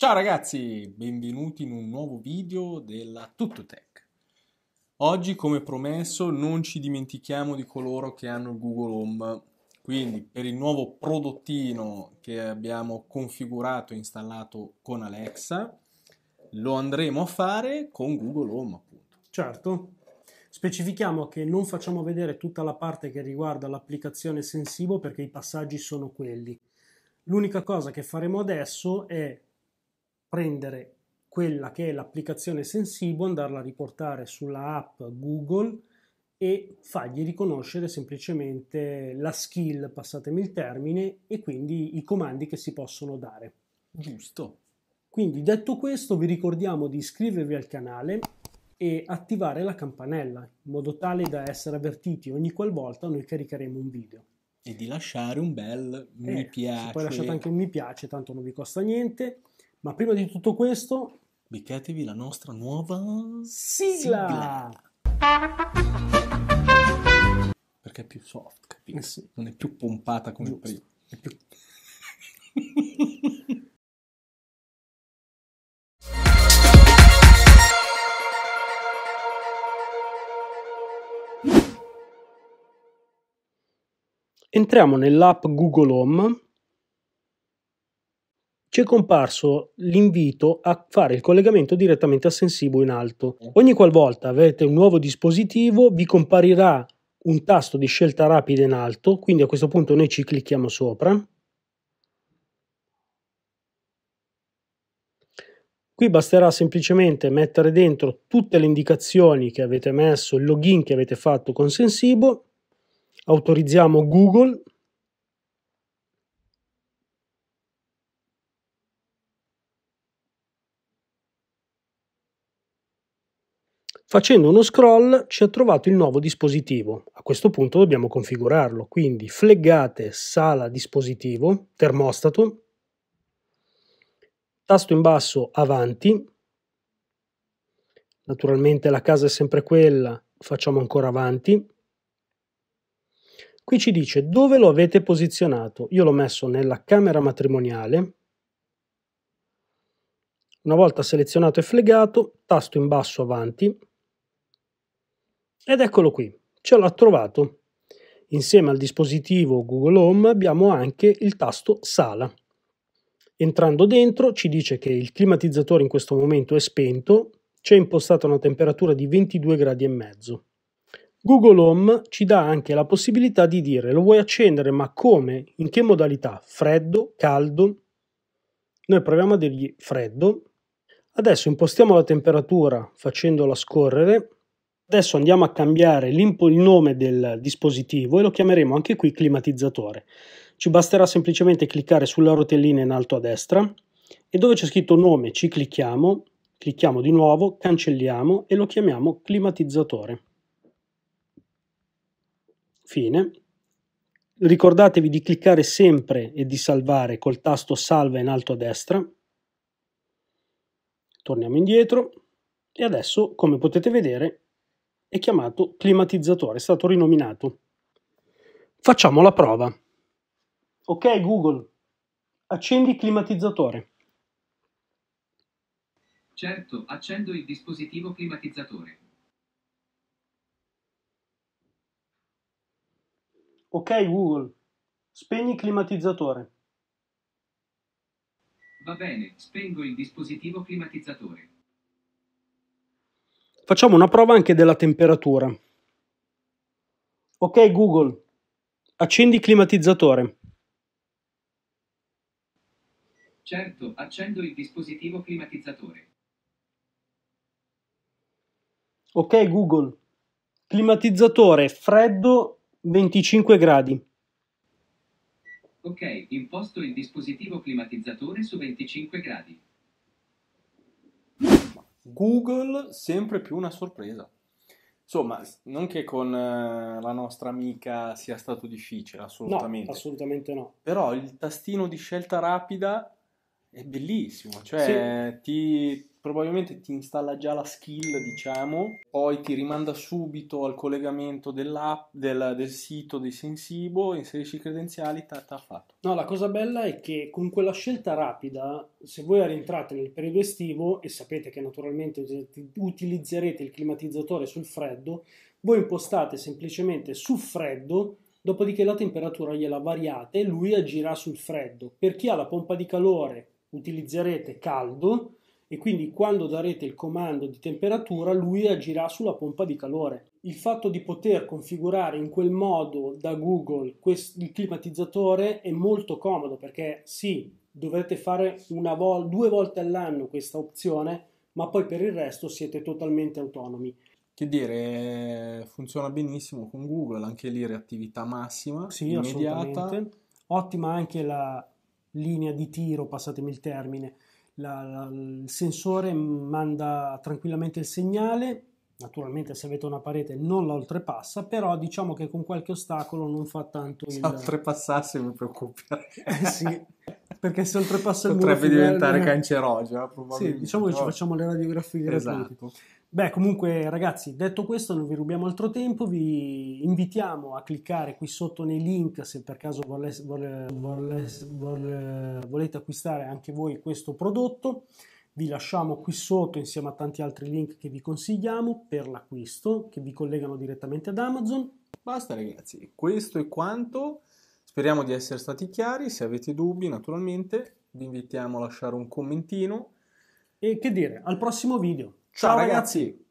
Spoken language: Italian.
Ciao ragazzi, benvenuti in un nuovo video della Tuttotech. Oggi, come promesso, non ci dimentichiamo di coloro che hanno il Google Home. Quindi, per il nuovo prodottino che abbiamo configurato e installato con Alexa, lo andremo a fare con Google Home, appunto. Certo. Specifichiamo che non facciamo vedere tutta la parte che riguarda l'applicazione Sensivo perché i passaggi sono quelli. L'unica cosa che faremo adesso è prendere quella che è l'applicazione Sensibo, andarla a riportare sulla app Google e fargli riconoscere semplicemente la skill, passatemi il termine, e quindi i comandi che si possono dare. Giusto. Quindi detto questo vi ricordiamo di iscrivervi al canale e attivare la campanella in modo tale da essere avvertiti ogni qualvolta noi caricheremo un video. E di lasciare un bel mi eh, piace. Poi lasciate anche un mi piace, tanto non vi costa niente. Ma prima di tutto questo, beccatevi la nostra nuova sigla. sigla. Perché è più soft, capito? Eh sì. Non è più pompata come Giusto. prima. È più... Entriamo nell'app Google Home ci è comparso l'invito a fare il collegamento direttamente a Sensibo in alto. Eh. Ogni qualvolta avete un nuovo dispositivo vi comparirà un tasto di scelta rapida in alto, quindi a questo punto noi ci clicchiamo sopra. Qui basterà semplicemente mettere dentro tutte le indicazioni che avete messo, il login che avete fatto con Sensibo, autorizziamo Google Facendo uno scroll ci ha trovato il nuovo dispositivo. A questo punto dobbiamo configurarlo, quindi fleggate sala dispositivo, termostato, tasto in basso avanti, naturalmente la casa è sempre quella, facciamo ancora avanti. Qui ci dice dove lo avete posizionato. Io l'ho messo nella camera matrimoniale. Una volta selezionato e flegato, tasto in basso avanti, ed eccolo qui, ce l'ha trovato. Insieme al dispositivo Google Home abbiamo anche il tasto Sala. Entrando dentro ci dice che il climatizzatore in questo momento è spento, c'è impostata una temperatura di 22 gradi e mezzo. Google Home ci dà anche la possibilità di dire lo vuoi accendere ma come, in che modalità, freddo, caldo. Noi proviamo a dirgli freddo. Adesso impostiamo la temperatura facendola scorrere Adesso andiamo a cambiare il nome del dispositivo e lo chiameremo anche qui climatizzatore. Ci basterà semplicemente cliccare sulla rotellina in alto a destra e dove c'è scritto nome ci clicchiamo, clicchiamo di nuovo, cancelliamo e lo chiamiamo climatizzatore. Fine. Ricordatevi di cliccare sempre e di salvare col tasto salva in alto a destra. Torniamo indietro e adesso, come potete vedere, è chiamato climatizzatore, è stato rinominato. Facciamo la prova. Ok Google, accendi il climatizzatore. Certo, accendo il dispositivo climatizzatore. Ok Google, spegni il climatizzatore. Va bene, spengo il dispositivo climatizzatore. Facciamo una prova anche della temperatura. Ok Google, accendi climatizzatore. Certo, accendo il dispositivo climatizzatore. Ok Google, climatizzatore freddo 25 gradi. Ok, imposto il dispositivo climatizzatore su 25 gradi. Google sempre più una sorpresa. Insomma, non che con eh, la nostra amica sia stato difficile, assolutamente. No, assolutamente no. Però il tastino di scelta rapida è bellissimo, cioè sì. ti, probabilmente ti installa già la skill, diciamo, poi ti rimanda subito al collegamento dell'app, del, del sito di Sensibo, inserisci i credenziali, tata fatto. No, la cosa bella è che con quella scelta rapida, se voi rientrate nel periodo estivo e sapete che naturalmente utilizzerete il climatizzatore sul freddo, voi impostate semplicemente su freddo Dopodiché la temperatura gliela variate e lui agirà sul freddo. Per chi ha la pompa di calore utilizzerete caldo e quindi quando darete il comando di temperatura lui agirà sulla pompa di calore. Il fatto di poter configurare in quel modo da Google il climatizzatore è molto comodo perché sì, dovrete fare vol- due volte all'anno questa opzione, ma poi per il resto siete totalmente autonomi. Che dire, funziona benissimo con Google, anche lì reattività massima, sì, immediata. Ottima anche la linea di tiro, passatemi il termine. La, la, il sensore manda tranquillamente il segnale Naturalmente se avete una parete non la oltrepassa, però diciamo che con qualche ostacolo non fa tanto il... Se oltrepassasse mi preoccuperei. Eh sì, perché se oltrepassa il muro... Potrebbe diventare finale... cancerogena, probabilmente. Sì, diciamo che ci facciamo le radiografie esatto. Beh, comunque ragazzi, detto questo, non vi rubiamo altro tempo, vi invitiamo a cliccare qui sotto nei link se per caso voles, voles, voles, volete acquistare anche voi questo prodotto vi lasciamo qui sotto insieme a tanti altri link che vi consigliamo per l'acquisto, che vi collegano direttamente ad Amazon. Basta ragazzi, questo è quanto. Speriamo di essere stati chiari, se avete dubbi naturalmente vi invitiamo a lasciare un commentino. E che dire, al prossimo video. Ciao, Ciao ragazzi. ragazzi.